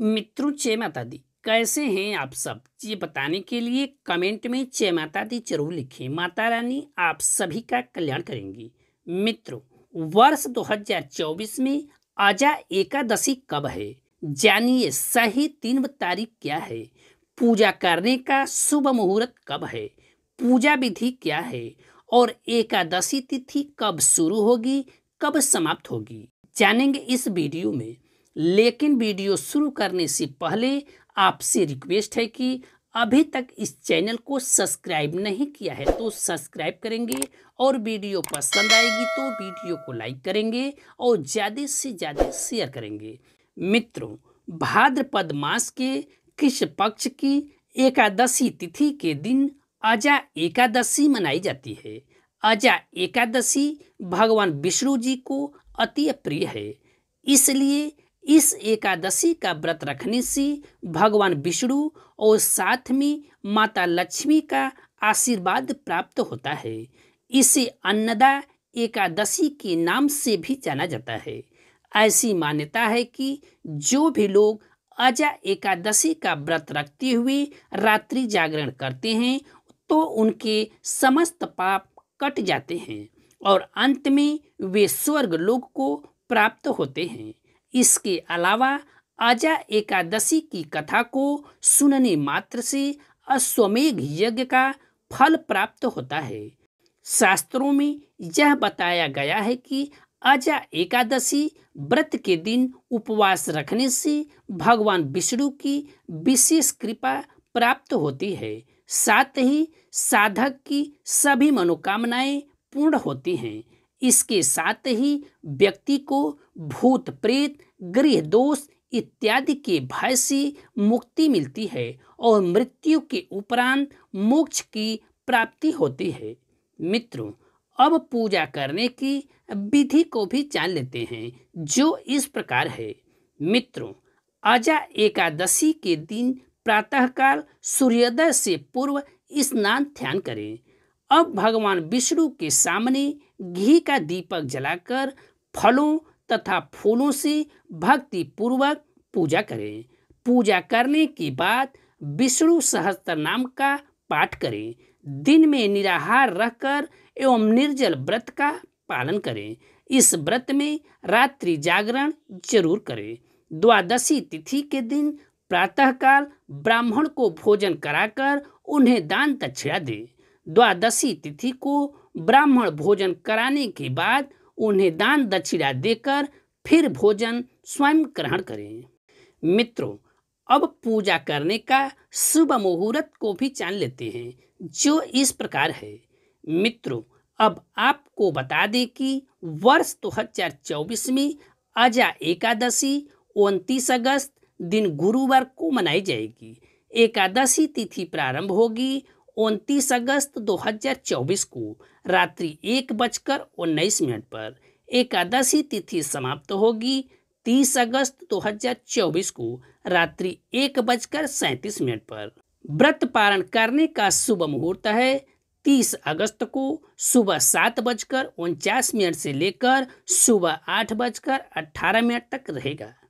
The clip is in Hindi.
मित्रों जय माता दी कैसे हैं आप सब ये बताने के लिए कमेंट में जय माता दी जरूर लिखें माता रानी आप सभी का कल्याण करेंगी मित्रों वर्ष 2024 में आजा एकादशी कब है जानिए सही तीन तारीख क्या है पूजा करने का शुभ मुहूर्त कब है पूजा विधि क्या है और एकादशी तिथि कब शुरू होगी कब समाप्त होगी जानेंगे इस वीडियो में लेकिन वीडियो शुरू करने से पहले आपसे रिक्वेस्ट है कि अभी तक इस चैनल को सब्सक्राइब नहीं किया है तो सब्सक्राइब करेंगे और वीडियो पसंद आएगी तो वीडियो को लाइक करेंगे और ज़्यादा से ज़्यादा शेयर करेंगे मित्रों भाद्रपद मास के किस पक्ष की एकादशी तिथि के दिन अजा एकादशी मनाई जाती है अजा एकादशी भगवान विष्णु जी को अति प्रिय है इसलिए इस एकादशी का व्रत रखने से भगवान विष्णु और साथ में माता लक्ष्मी का आशीर्वाद प्राप्त होता है इसे अन्नदा एकादशी के नाम से भी जाना जाता है ऐसी मान्यता है कि जो भी लोग अजा एकादशी का व्रत रखते हुए रात्रि जागरण करते हैं तो उनके समस्त पाप कट जाते हैं और अंत में वे स्वर्ग लोग को प्राप्त होते हैं इसके अलावा अजा एकादशी की कथा को सुनने मात्र से अश्वमेघ यज्ञ का फल प्राप्त होता है शास्त्रों में यह बताया गया है कि अजा एकादशी व्रत के दिन उपवास रखने से भगवान विष्णु की विशेष कृपा प्राप्त होती है साथ ही साधक की सभी मनोकामनाएं पूर्ण होती हैं इसके साथ ही व्यक्ति को भूत प्रेत गृह दोष इत्यादि के भय से मुक्ति मिलती है और मृत्यु के उपरांत मोक्ष की प्राप्ति होती है मित्रों अब पूजा करने की विधि को भी जान लेते हैं जो इस प्रकार है मित्रों आजा एकादशी के दिन प्रातःकाल सूर्योदय से पूर्व स्नान ध्यान करें अब भगवान विष्णु के सामने घी का दीपक जलाकर फलों तथा फूलों से भक्ति पूर्वक पूजा करें पूजा करने के बाद विष्णु सहस्त्र नाम का पाठ करें दिन में निराहार रहकर एवं निर्जल व्रत का पालन करें इस व्रत में रात्रि जागरण जरूर करें द्वादशी तिथि के दिन प्रातःकाल ब्राह्मण को भोजन कराकर उन्हें दान दक्षिणा दें द्वादशी तिथि को ब्राह्मण भोजन कराने के बाद उन्हें दान दक्षिणा देकर फिर भोजन स्वयं ग्रहण करें मित्रों अब पूजा करने का शुभ मुहूर्त को भी जान लेते हैं जो इस प्रकार है मित्रों अब आपको बता दें कि वर्ष 2024 में अजा एकादशी उनतीस अगस्त दिन गुरुवार को मनाई जाएगी एकादशी तिथि प्रारंभ होगी उनतीस अगस्त 2024 को रात्रि एक बजकर उन्नीस मिनट पर एकादशी तिथि समाप्त होगी तीस अगस्त 2024 को रात्रि एक बजकर सैतीस मिनट पर व्रत पारण करने का शुभ मुहूर्त है तीस अगस्त को सुबह सात बजकर उनचास मिनट से लेकर सुबह आठ बजकर अठारह मिनट तक रहेगा